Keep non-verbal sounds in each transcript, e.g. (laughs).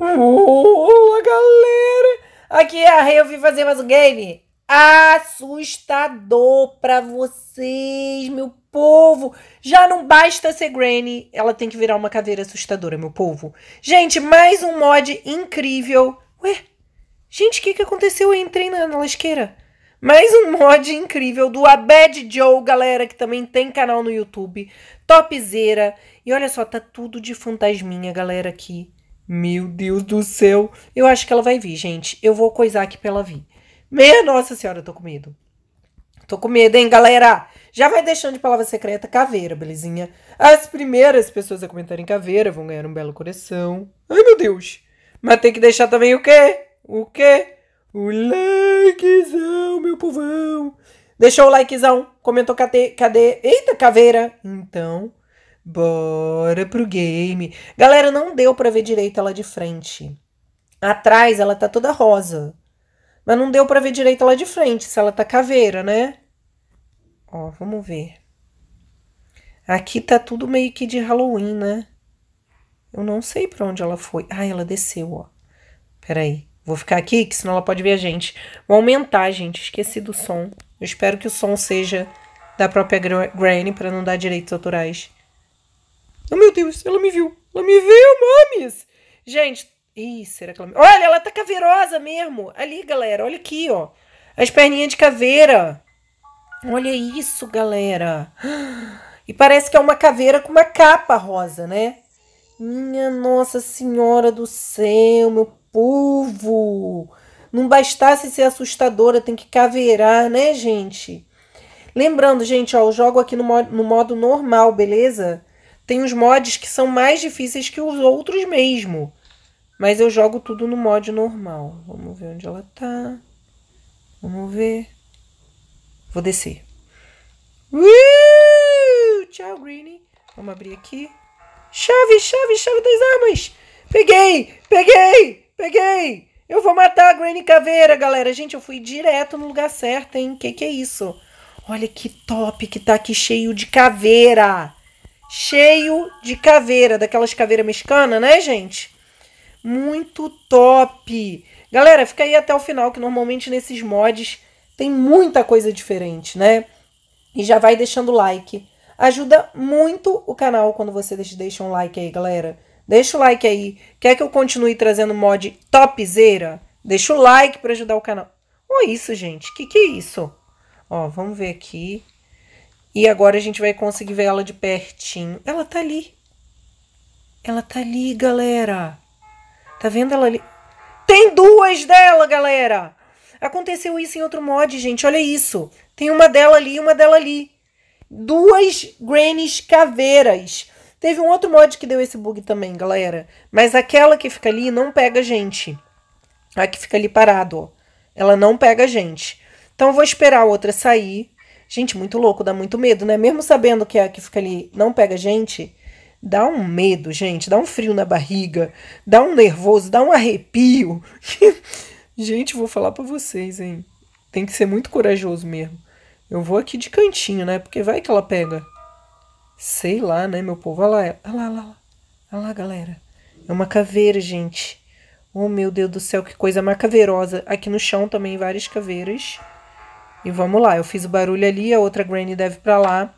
Olá, galera! Aqui é a Rei, eu vim fazer mais um game assustador pra vocês, meu povo. Já não basta ser Granny, ela tem que virar uma cadeira assustadora, meu povo. Gente, mais um mod incrível. Ué, gente, o que, que aconteceu? Eu entrei na, na lasqueira. Mais um mod incrível do Abed Joe, galera, que também tem canal no YouTube. Topzera. E olha só, tá tudo de fantasminha, galera, aqui. Meu Deus do céu. Eu acho que ela vai vir, gente. Eu vou coisar aqui pra ela vir. Meia Nossa Senhora, eu tô com medo. Tô com medo, hein, galera? Já vai deixando de palavra secreta caveira, belezinha? As primeiras pessoas a comentarem caveira vão ganhar um belo coração. Ai, meu Deus. Mas tem que deixar também o quê? O quê? O likezão, meu povão. Deixou o likezão. Comentou cadê? cadê? Eita, caveira. Então, Bora pro game. Galera, não deu para ver direito ela de frente. Atrás ela tá toda rosa. Mas não deu para ver direito ela de frente, se ela tá caveira, né? Ó, vamos ver. Aqui tá tudo meio que de Halloween, né? Eu não sei para onde ela foi. Ah, ela desceu, ó. Peraí. Vou ficar aqui, que senão ela pode ver a gente. Vou aumentar, gente. Esqueci do som. Eu espero que o som seja da própria Granny para não dar direitos autorais. Oh meu Deus, ela me viu! Ela me viu, mames! Gente, ih, será que ela me... Olha, ela tá caveirosa mesmo! Ali, galera, olha aqui, ó. As perninhas de caveira. Olha isso, galera. E parece que é uma caveira com uma capa rosa, né? Minha Nossa Senhora do Céu, meu povo! Não bastasse ser assustadora, tem que caveirar, né, gente? Lembrando, gente, ó, eu jogo aqui no no modo normal, beleza? Tem uns mods que são mais difíceis que os outros mesmo. Mas eu jogo tudo no mod normal. Vamos ver onde ela tá. Vamos ver. Vou descer. Uh! Tchau, Greeny. Vamos abrir aqui. Chave, chave, chave das armas. Peguei, peguei, peguei. Eu vou matar a Granny Caveira, galera. Gente, eu fui direto no lugar certo, hein? Que que é isso? Olha que top que tá aqui cheio de caveira cheio de caveira, daquelas caveiras mexicanas, né, gente? Muito top! Galera, fica aí até o final, que normalmente nesses mods tem muita coisa diferente, né? E já vai deixando like. Ajuda muito o canal quando você deixa um like aí, galera. Deixa o like aí. Quer que eu continue trazendo mod topzera? Deixa o like para ajudar o canal. Olha isso, gente. Que que é isso? Ó, vamos ver aqui. E agora a gente vai conseguir ver ela de pertinho. Ela tá ali. Ela tá ali, galera. Tá vendo ela ali? Tem duas dela, galera! Aconteceu isso em outro mod, gente. Olha isso. Tem uma dela ali e uma dela ali. Duas Grannys caveiras. Teve um outro mod que deu esse bug também, galera. Mas aquela que fica ali não pega gente. A que fica ali parado, ó. Ela não pega gente. Então, eu vou esperar a outra sair. Gente, muito louco, dá muito medo, né? Mesmo sabendo que a que fica ali não pega gente, dá um medo, gente, dá um frio na barriga, dá um nervoso, dá um arrepio. (laughs) gente, vou falar para vocês, hein? Tem que ser muito corajoso mesmo. Eu vou aqui de cantinho, né? Porque vai que ela pega. Sei lá, né, meu povo? Olha lá, olha lá, olha lá. Olha lá, galera. É uma caveira, gente. Oh, meu Deus do céu, que coisa mais caveirosa. Aqui no chão também várias caveiras. E vamos lá, eu fiz o barulho ali, a outra Granny deve para lá.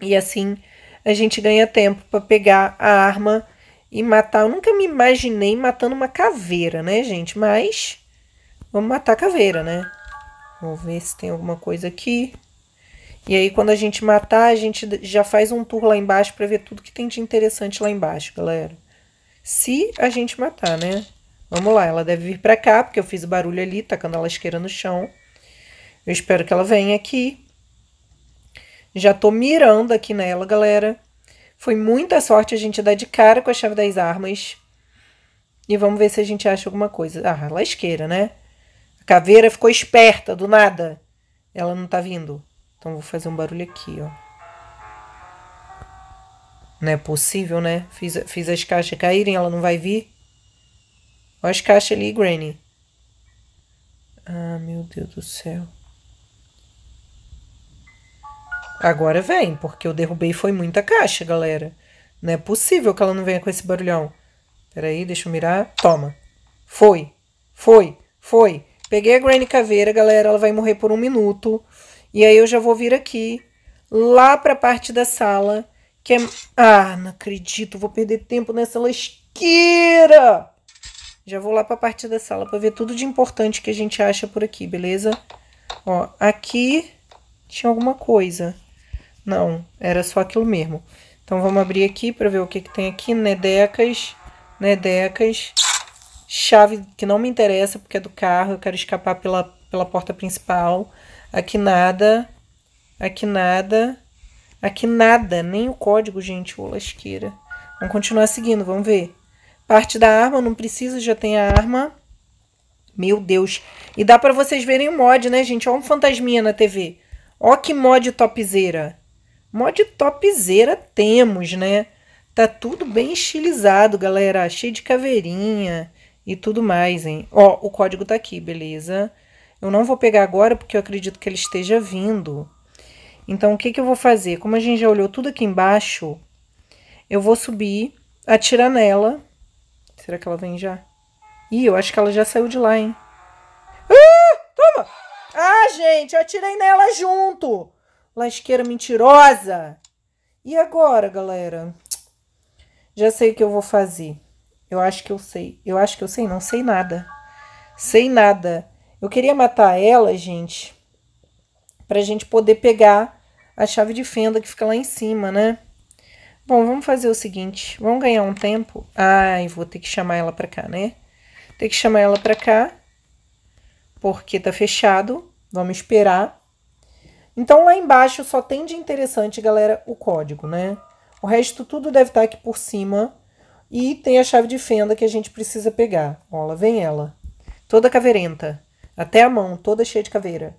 E assim a gente ganha tempo para pegar a arma e matar. Eu nunca me imaginei matando uma caveira, né, gente? Mas vamos matar a caveira, né? Vamos ver se tem alguma coisa aqui. E aí, quando a gente matar, a gente já faz um tour lá embaixo para ver tudo que tem de interessante lá embaixo, galera. Se a gente matar, né? Vamos lá, ela deve vir para cá, porque eu fiz barulho ali, tacando a lasqueira no chão. Eu espero que ela venha aqui. Já tô mirando aqui nela, galera. Foi muita sorte a gente dar de cara com a chave das armas. E vamos ver se a gente acha alguma coisa. Ah, lasqueira, né? A caveira ficou esperta, do nada. Ela não tá vindo. Então vou fazer um barulho aqui, ó. Não é possível, né? Fiz, fiz as caixas caírem, ela não vai vir. Olha as caixas ali, Granny. Ah, meu Deus do céu. Agora vem, porque eu derrubei foi muita caixa, galera. Não é possível que ela não venha com esse barulhão. Peraí, deixa eu mirar. Toma. Foi. Foi. Foi. Peguei a Granny Caveira, galera. Ela vai morrer por um minuto. E aí eu já vou vir aqui, lá pra parte da sala. Que é... Ah, não acredito. Vou perder tempo nessa lasqueira. Já vou lá pra parte da sala pra ver tudo de importante que a gente acha por aqui, beleza? Ó, aqui tinha alguma coisa. Não, era só aquilo mesmo. Então vamos abrir aqui para ver o que, que tem aqui. Nedecas, Nedecas. Chave que não me interessa porque é do carro, eu quero escapar pela, pela porta principal. Aqui nada, aqui nada, aqui nada, nem o código, gente, O lasqueira. Vamos continuar seguindo, vamos ver. Parte da arma, não precisa, já tem a arma. Meu Deus. E dá para vocês verem o mod, né, gente? Olha um fantasminha na TV. Ó que mod topzeira. Mod topzera temos, né? Tá tudo bem estilizado, galera. Cheio de caveirinha e tudo mais, hein? Ó, o código tá aqui, beleza? Eu não vou pegar agora porque eu acredito que ele esteja vindo. Então, o que, que eu vou fazer? Como a gente já olhou tudo aqui embaixo, eu vou subir, atirar nela. Será que ela vem já? Ih, eu acho que ela já saiu de lá, hein? Ah, toma! Ah, gente, eu atirei nela junto! lasqueira mentirosa. E agora, galera? Já sei o que eu vou fazer. Eu acho que eu sei. Eu acho que eu sei, não sei nada. Sei nada. Eu queria matar ela, gente, pra gente poder pegar a chave de fenda que fica lá em cima, né? Bom, vamos fazer o seguinte, vamos ganhar um tempo. Ai, vou ter que chamar ela pra cá, né? Ter que chamar ela pra cá, porque tá fechado. Vamos esperar. Então lá embaixo só tem de interessante, galera, o código, né? O resto tudo deve estar tá aqui por cima. E tem a chave de fenda que a gente precisa pegar. Ó, lá vem ela. Toda caveirenta. Até a mão, toda cheia de caveira.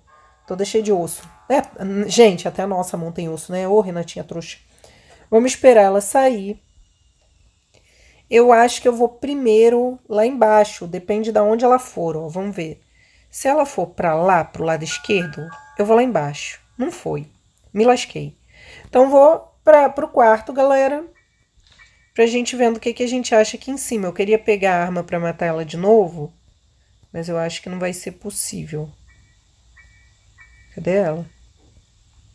Toda cheia de osso. É, gente, até a nossa mão tem osso, né? Ô, Renatinha trouxa. Vamos esperar ela sair. Eu acho que eu vou primeiro lá embaixo. Depende de onde ela for, ó. Vamos ver. Se ela for para lá, pro lado esquerdo, eu vou lá embaixo. Não foi. Me lasquei. Então vou para o quarto, galera, pra gente vendo o que, que a gente acha aqui em cima. Eu queria pegar a arma para matar ela de novo, mas eu acho que não vai ser possível. Cadê ela?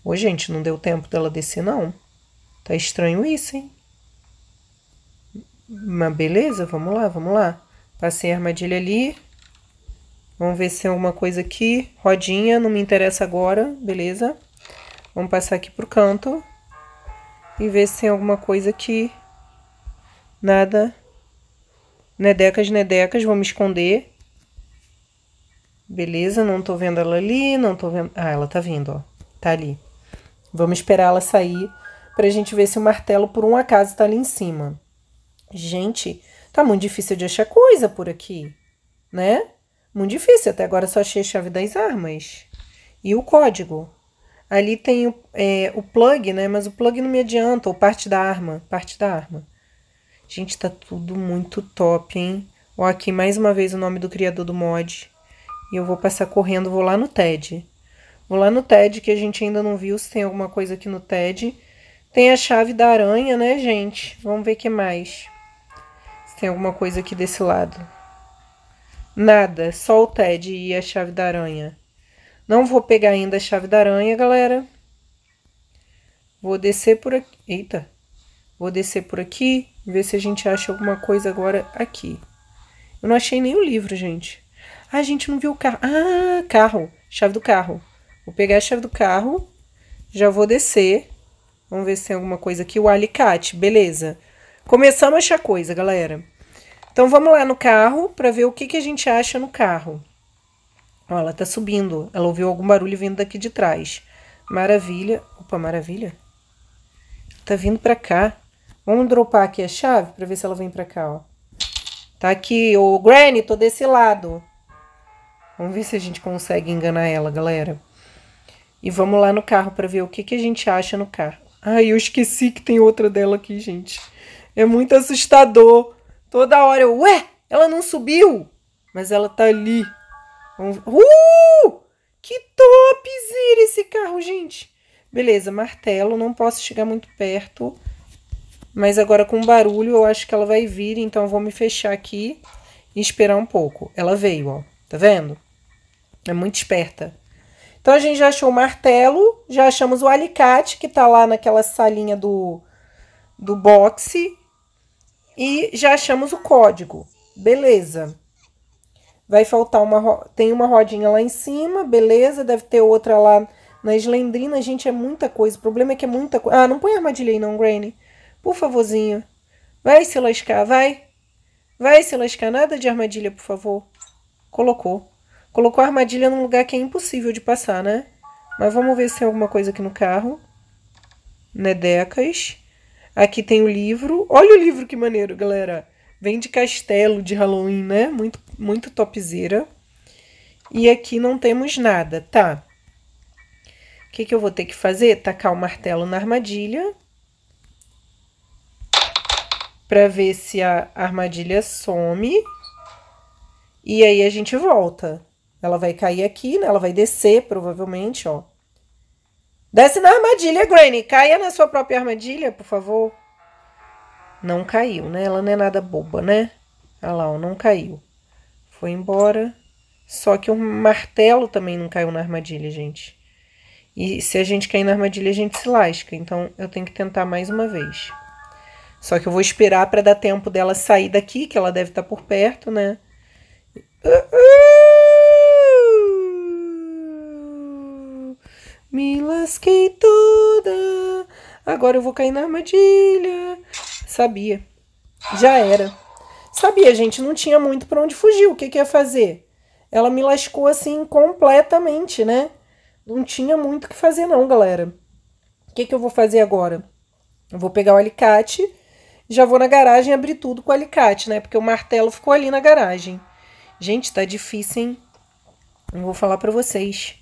Ô, gente, não deu tempo dela descer, não. Tá estranho isso, hein? Mas beleza, vamos lá, vamos lá. Passei a armadilha ali. Vamos ver se tem alguma coisa aqui. Rodinha, não me interessa agora, beleza? Vamos passar aqui pro canto. E ver se tem alguma coisa aqui. Nada. Nedecas, nedecas, vou me esconder. Beleza, não tô vendo ela ali, não tô vendo... Ah, ela tá vindo, ó. Tá ali. Vamos esperar ela sair pra gente ver se o martelo, por um acaso, tá ali em cima. Gente, tá muito difícil de achar coisa por aqui, né? Muito difícil, até agora só achei a chave das armas. E o código. Ali tem o, é, o plug, né? Mas o plug não me adianta, ou parte da arma. Parte da arma. Gente, tá tudo muito top, hein? Ó, aqui mais uma vez o nome do criador do mod. E eu vou passar correndo, vou lá no TED. Vou lá no TED, que a gente ainda não viu se tem alguma coisa aqui no TED. Tem a chave da aranha, né, gente? Vamos ver o que mais. Se tem alguma coisa aqui desse lado. Nada, só o Ted e a chave da aranha. Não vou pegar ainda a chave da aranha, galera. Vou descer por aqui. Eita. Vou descer por aqui, ver se a gente acha alguma coisa agora aqui. Eu não achei nem o livro, gente. Ah, a gente não viu o carro. Ah, carro. Chave do carro. Vou pegar a chave do carro. Já vou descer. Vamos ver se tem alguma coisa aqui. O alicate, beleza. Começamos a achar coisa, galera. Então vamos lá no carro para ver o que, que a gente acha no carro. Ó, ela tá subindo. Ela ouviu algum barulho vindo daqui de trás. Maravilha. Opa, maravilha. Tá vindo para cá. Vamos dropar aqui a chave para ver se ela vem para cá, ó. Tá aqui, o Granny, tô desse lado. Vamos ver se a gente consegue enganar ela, galera. E vamos lá no carro para ver o que, que a gente acha no carro. Ai, eu esqueci que tem outra dela aqui, gente. É muito assustador. Toda hora eu, ué, ela não subiu, mas ela tá ali. Vamos... Uh! Que topzera esse carro, gente! Beleza, martelo, não posso chegar muito perto. Mas agora com barulho eu acho que ela vai vir, então eu vou me fechar aqui e esperar um pouco. Ela veio, ó. Tá vendo? É muito esperta. Então a gente já achou o martelo, já achamos o alicate que tá lá naquela salinha do, do boxe e já achamos o código. Beleza. Vai faltar uma... Tem uma rodinha lá em cima, beleza. Deve ter outra lá na eslendrina. Gente, é muita coisa. O problema é que é muita coisa. Ah, não põe armadilha aí não, Granny. Por favorzinho. Vai se lascar, vai. Vai se lascar. Nada de armadilha, por favor. Colocou. Colocou a armadilha num lugar que é impossível de passar, né? Mas vamos ver se tem alguma coisa aqui no carro. Nedecas. Aqui tem o livro. Olha o livro que maneiro, galera. Vem de castelo de Halloween, né? Muito, muito topzera. E aqui não temos nada, tá? O que, que eu vou ter que fazer? Tacar o martelo na armadilha. Pra ver se a armadilha some. E aí a gente volta. Ela vai cair aqui, né? Ela vai descer, provavelmente, ó. Desce na armadilha, Granny. Caia na sua própria armadilha, por favor. Não caiu, né? Ela não é nada boba, né? Olha lá, ó, não caiu. Foi embora. Só que o martelo também não caiu na armadilha, gente. E se a gente cair na armadilha, a gente se lasca. Então, eu tenho que tentar mais uma vez. Só que eu vou esperar para dar tempo dela sair daqui, que ela deve estar tá por perto, né? Uh, uh! Me lasquei toda. Agora eu vou cair na armadilha. Sabia. Já era. Sabia, gente, não tinha muito para onde fugir. O que, que ia fazer? Ela me lascou assim completamente, né? Não tinha muito o que fazer, não, galera. O que, que eu vou fazer agora? Eu vou pegar o alicate, já vou na garagem abrir tudo com o alicate, né? Porque o martelo ficou ali na garagem. Gente, tá difícil, hein? Não vou falar para vocês.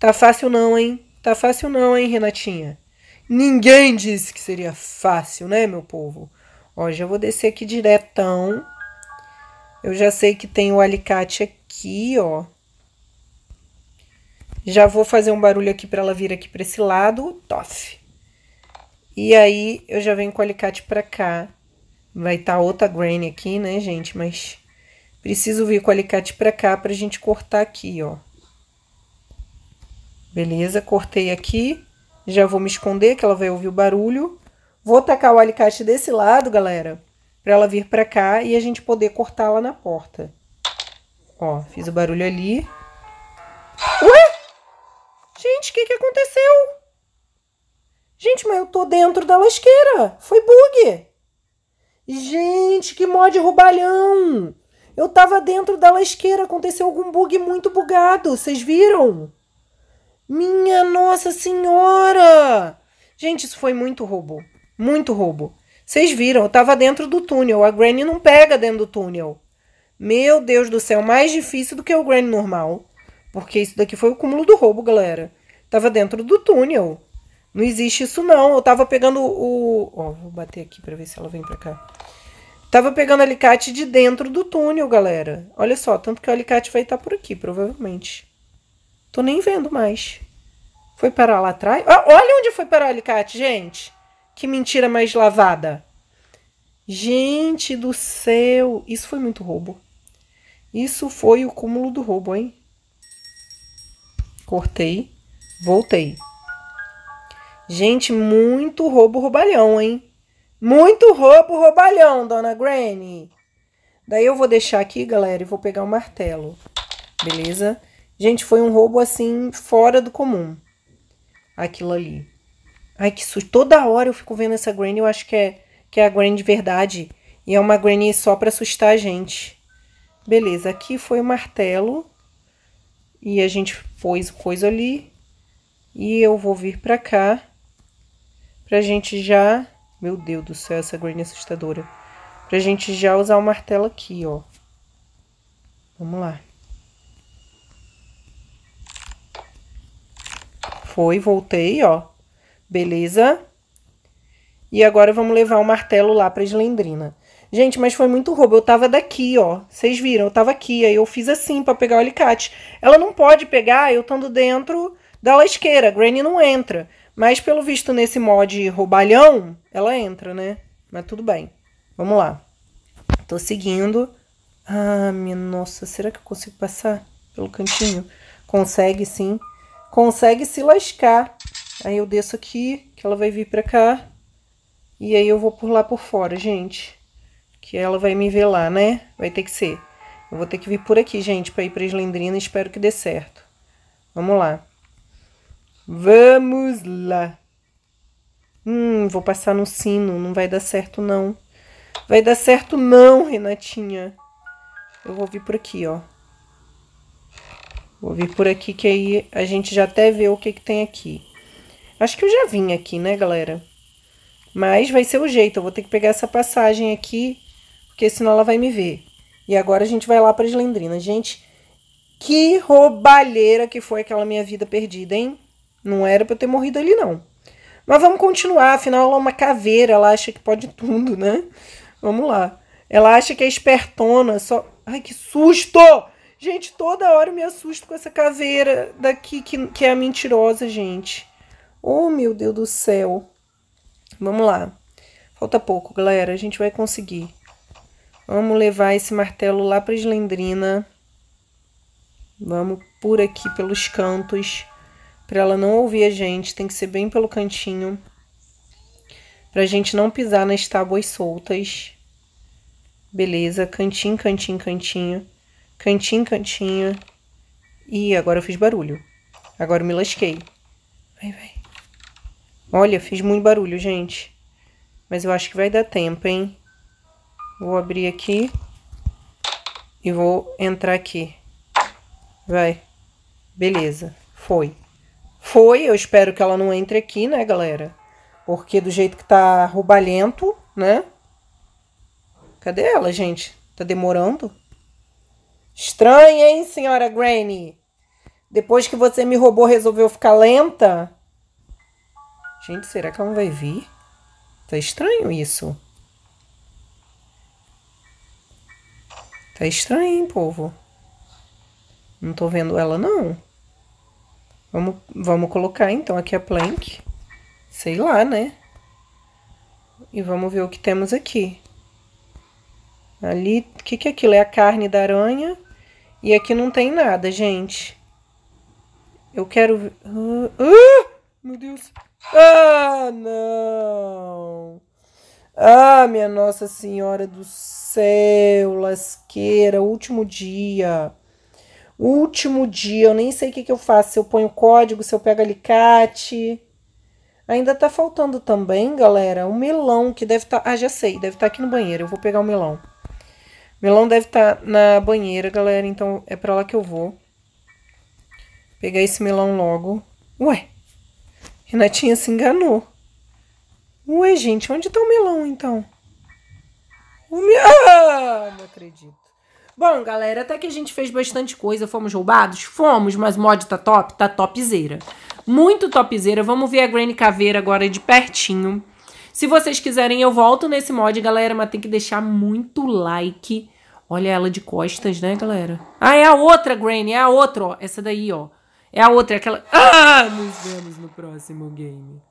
Tá fácil não, hein? Tá fácil não, hein, Renatinha? Ninguém disse que seria fácil, né, meu povo? Ó, já vou descer aqui diretão. Eu já sei que tem o alicate aqui, ó. Já vou fazer um barulho aqui para ela vir aqui para esse lado, tof. E aí eu já venho com o alicate para cá. Vai estar tá outra granny aqui, né, gente? Mas preciso vir com o alicate para cá para a gente cortar aqui, ó. Beleza, cortei aqui. Já vou me esconder, que ela vai ouvir o barulho. Vou tacar o alicate desse lado, galera, para ela vir para cá e a gente poder cortar lá na porta. Ó, fiz o barulho ali. Ué? Gente, o que, que aconteceu? Gente, mas eu tô dentro da lasqueira. Foi bug. Gente, que mod roubalhão. Eu tava dentro da lasqueira. Aconteceu algum bug muito bugado. Vocês viram? Minha Nossa Senhora! Gente, isso foi muito roubo. Muito roubo. Vocês viram, eu tava dentro do túnel. A Granny não pega dentro do túnel. Meu Deus do céu, mais difícil do que o Granny normal. Porque isso daqui foi o cúmulo do roubo, galera. Tava dentro do túnel. Não existe isso, não. Eu tava pegando o. Ó, vou bater aqui pra ver se ela vem pra cá. Tava pegando alicate de dentro do túnel, galera. Olha só, tanto que o alicate vai estar tá por aqui, provavelmente. Tô nem vendo mais. Foi parar lá atrás? Ah, olha onde foi parar o alicate, gente. Que mentira mais lavada. Gente do céu. Isso foi muito roubo. Isso foi o cúmulo do roubo, hein? Cortei. Voltei. Gente, muito roubo roubalhão, hein? Muito roubo roubalhão, dona Granny. Daí eu vou deixar aqui, galera, e vou pegar o martelo. Beleza? Gente, foi um roubo assim fora do comum. Aquilo ali. Ai, que susto. Toda hora eu fico vendo essa Granny, eu acho que é, que é a Granny de verdade. E é uma Granny só pra assustar a gente. Beleza, aqui foi o martelo. E a gente pôs o coisa ali. E eu vou vir pra cá. Pra gente já... Meu Deus do céu, essa Granny assustadora. Pra gente já usar o martelo aqui, ó. Vamos lá. foi, voltei, ó. Beleza? E agora vamos levar o martelo lá pra Slendrina. Gente, mas foi muito roubo. Eu tava daqui, ó. Vocês viram, eu tava aqui. Aí eu fiz assim para pegar o alicate. Ela não pode pegar eu estando dentro da lasqueira. Granny não entra. Mas pelo visto nesse mod roubalhão, ela entra, né? Mas tudo bem. Vamos lá. Tô seguindo. Ah, minha nossa. Será que eu consigo passar pelo cantinho? Consegue sim consegue se lascar. Aí eu desço aqui, que ela vai vir pra cá. E aí eu vou por lá por fora, gente. Que ela vai me ver lá, né? Vai ter que ser. Eu vou ter que vir por aqui, gente, pra ir pra Slendrina. Espero que dê certo. Vamos lá. Vamos lá. Hum, vou passar no sino. Não vai dar certo, não. Vai dar certo não, Renatinha. Eu vou vir por aqui, ó. Vou vir por aqui que aí a gente já até vê o que que tem aqui. Acho que eu já vim aqui, né, galera? Mas vai ser o jeito, eu vou ter que pegar essa passagem aqui, porque senão ela vai me ver. E agora a gente vai lá para as lendrinas. Gente, que roubalheira que foi aquela minha vida perdida, hein? Não era para eu ter morrido ali, não. Mas vamos continuar, afinal ela é uma caveira, ela acha que pode tudo, né? Vamos lá. Ela acha que é espertona, só... Ai, que susto! Gente, toda hora eu me assusto com essa caveira daqui que, que é a mentirosa, gente. Oh, meu Deus do céu. Vamos lá. Falta pouco, galera. A gente vai conseguir. Vamos levar esse martelo lá pra Slendrina. Vamos por aqui, pelos cantos. Pra ela não ouvir a gente. Tem que ser bem pelo cantinho. Pra gente não pisar nas tábuas soltas. Beleza. Cantinho, cantinho, cantinho cantinho, cantinho. E agora eu fiz barulho. Agora eu me lasquei. Vai, vai. Olha, fiz muito barulho, gente. Mas eu acho que vai dar tempo, hein? Vou abrir aqui. E vou entrar aqui. Vai. Beleza. Foi. Foi. Eu espero que ela não entre aqui, né, galera? Porque do jeito que tá roubalhento, né? Cadê ela, gente? Tá demorando? Estranha, hein, senhora Granny? Depois que você me roubou, resolveu ficar lenta? Gente, será que ela não vai vir? Tá estranho isso. Tá estranho, hein, povo? Não tô vendo ela, não. Vamos, vamos colocar, então, aqui a plank. Sei lá, né? E vamos ver o que temos aqui. Ali, o que, que é aquilo? É a carne da aranha. E aqui não tem nada, gente. Eu quero... Ah, ah, meu Deus. Ah, não. Ah, minha Nossa Senhora do Céu, lasqueira, último dia. Último dia, eu nem sei o que, que eu faço. Se eu ponho código, se eu pego alicate. Ainda tá faltando também, galera, um melão que deve estar... Tá... Ah, já sei, deve estar tá aqui no banheiro. Eu vou pegar o melão. Melão deve estar tá na banheira, galera. Então é pra lá que eu vou. Pegar esse melão logo. Ué, Renatinha se enganou. Ué, gente, onde tá o melão, então? O meu... Ah, não acredito. Bom, galera, até que a gente fez bastante coisa. Fomos roubados? Fomos, mas mod tá top? Tá topzera. Muito topzera. Vamos ver a Granny Caveira agora de pertinho. Se vocês quiserem, eu volto nesse mod, galera, mas tem que deixar muito like. Olha ela de costas, né, galera? Ah, é a outra, Granny, é a outra, ó. Essa daí, ó. É a outra, é aquela... Ah, nos vemos no próximo game.